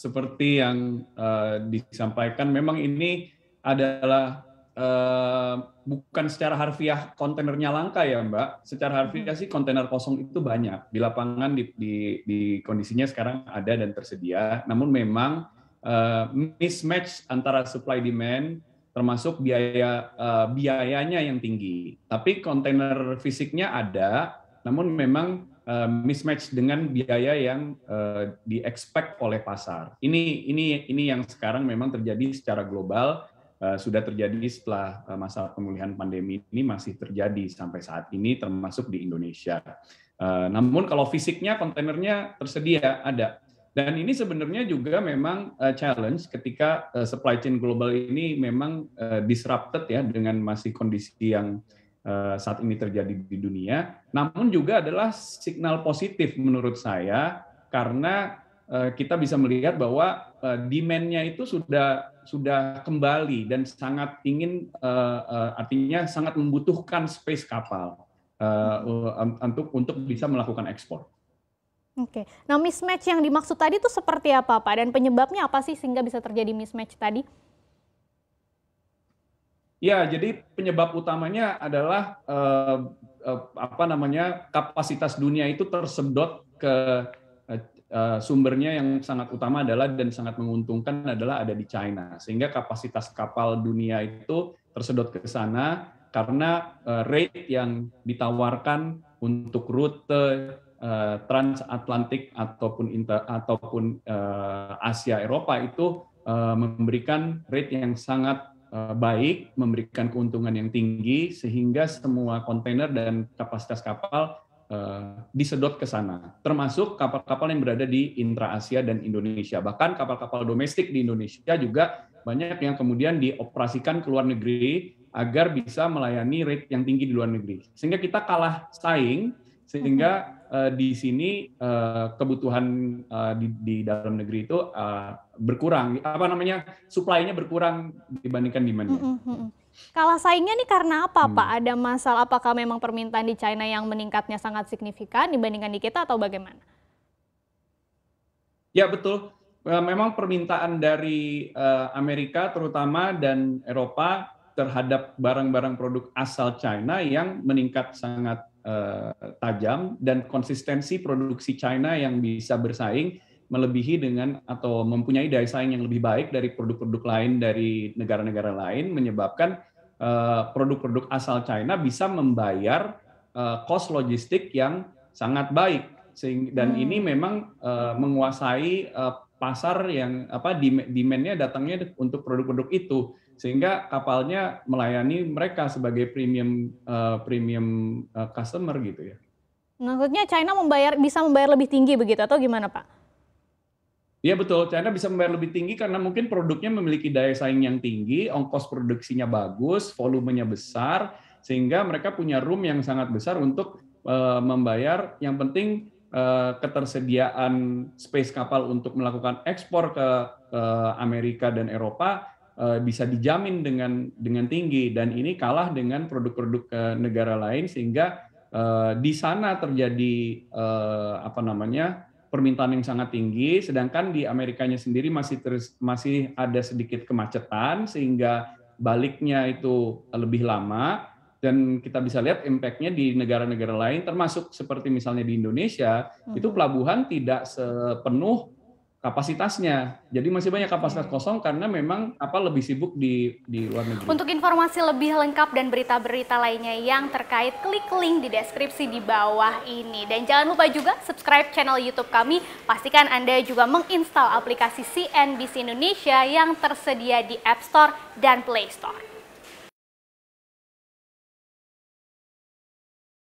seperti yang uh, disampaikan, memang ini adalah uh, bukan secara harfiah kontainernya langka ya Mbak. Secara harfiah hmm. sih kontainer kosong itu banyak di lapangan di, di, di kondisinya sekarang ada dan tersedia. Namun memang uh, mismatch antara supply demand termasuk biaya uh, biayanya yang tinggi. Tapi kontainer fisiknya ada, namun memang Eh, mismatch dengan biaya yang uh, eh, di expect oleh pasar. Ini ini ini yang sekarang memang terjadi secara global eh, sudah terjadi setelah masa pemulihan pandemi ini masih terjadi sampai saat ini termasuk di Indonesia. namun kalau fisiknya kontainernya tersedia ada. Dan ini sebenarnya juga memang uh, challenge ketika uh, supply chain global ini memang uh, disrupted ya dengan masih kondisi yang Eh, saat ini terjadi di dunia, namun juga adalah signal positif menurut saya karena eh, kita bisa melihat bahwa eh, demand-nya itu sudah sudah kembali dan sangat ingin artinya sangat membutuhkan space kapal untuk untuk bisa melakukan ekspor. Oke, nah mismatch yang dimaksud tadi itu seperti apa Pak dan penyebabnya apa sih sehingga bisa terjadi mismatch tadi? Ya, jadi penyebab utamanya adalah eh, eh, apa namanya kapasitas dunia itu tersedot ke eh, eh, sumbernya yang sangat utama adalah dan sangat menguntungkan adalah ada di China, sehingga kapasitas kapal dunia itu tersedot ke sana karena eh, rate yang ditawarkan untuk rute eh, transatlantik ataupun inter, ataupun eh, Asia Eropa itu eh, memberikan rate yang sangat Eh, baik, memberikan keuntungan yang tinggi, sehingga semua kontainer dan kapasitas kapal eh, disedot ke sana, termasuk kapal-kapal yang berada di intra Asia dan Indonesia. Bahkan kapal-kapal domestik di Indonesia juga banyak yang kemudian dioperasikan ke luar negeri agar bisa melayani rate yang tinggi di luar negeri. Sehingga kita kalah saing sehingga uh, di sini uh, kebutuhan uh, di, di dalam negeri itu uh, berkurang apa namanya suplainya berkurang dibandingkan demandnya. Mm -hmm. Kalah saingnya nih karena apa hmm. Pak? Ada masalah apakah memang permintaan di China yang meningkatnya sangat signifikan dibandingkan di kita atau bagaimana? Ya betul. Memang permintaan dari uh, Amerika terutama dan Eropa terhadap barang-barang produk asal China yang meningkat sangat Eh, tajam dan konsistensi produksi China yang bisa bersaing melebihi dengan atau mempunyai daya saing yang lebih baik dari produk-produk lain dari negara-negara lain menyebabkan eh, produk-produk asal China bisa membayar kos eh, cost logistik yang sangat baik dan hmm. ini memang menguasai pasar yang apa demand-nya datangnya untuk produk-produk itu sehingga kapalnya melayani mereka sebagai premium uh, premium uh, customer gitu ya. Maksudnya China membayar bisa membayar lebih tinggi begitu atau gimana Pak? Iya betul, China bisa membayar lebih tinggi karena mungkin produknya memiliki daya saing yang tinggi, ongkos produksinya bagus, volumenya besar, sehingga mereka punya room yang sangat besar untuk uh, membayar. Yang penting Eh, ketersediaan space kapal untuk melakukan ekspor ke eh, Amerika dan Eropa eh, bisa dijamin dengan dengan tinggi dan ini kalah dengan produk-produk negara lain sehingga di sana terjadi apa namanya permintaan yang sangat tinggi sedangkan di Amerikanya sendiri masih terus masih ada sedikit kemacetan sehingga baliknya itu lebih lama dan kita bisa lihat impactnya di negara-negara lain termasuk seperti misalnya di Indonesia hmm. itu pelabuhan tidak sepenuh kapasitasnya. Jadi masih banyak kapasitas hmm. kosong karena memang apa lebih sibuk di di luar negeri. Untuk informasi lebih lengkap dan berita-berita lainnya yang terkait klik link di deskripsi di bawah ini. Dan jangan lupa juga subscribe channel YouTube kami. Pastikan Anda juga menginstal aplikasi CNBC Indonesia yang tersedia di App Store dan Play Store.